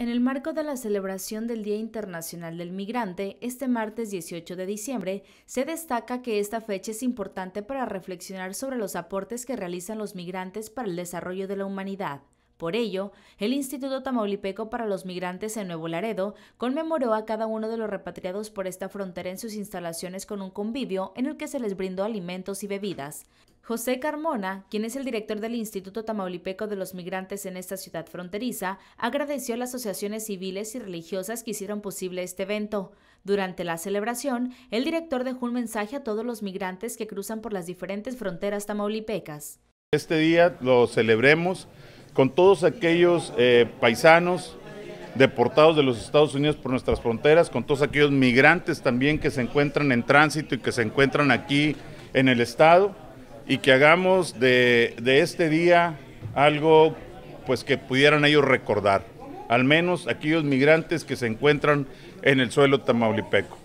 En el marco de la celebración del Día Internacional del Migrante, este martes 18 de diciembre, se destaca que esta fecha es importante para reflexionar sobre los aportes que realizan los migrantes para el desarrollo de la humanidad. Por ello, el Instituto Tamaulipeco para los Migrantes en Nuevo Laredo conmemoró a cada uno de los repatriados por esta frontera en sus instalaciones con un convivio en el que se les brindó alimentos y bebidas. José Carmona, quien es el director del Instituto Tamaulipeco de los Migrantes en esta ciudad fronteriza, agradeció a las asociaciones civiles y religiosas que hicieron posible este evento. Durante la celebración, el director dejó un mensaje a todos los migrantes que cruzan por las diferentes fronteras tamaulipecas. Este día lo celebremos con todos aquellos eh, paisanos deportados de los Estados Unidos por nuestras fronteras, con todos aquellos migrantes también que se encuentran en tránsito y que se encuentran aquí en el Estado, y que hagamos de, de este día algo pues que pudieran ellos recordar, al menos aquellos migrantes que se encuentran en el suelo tamaulipeco.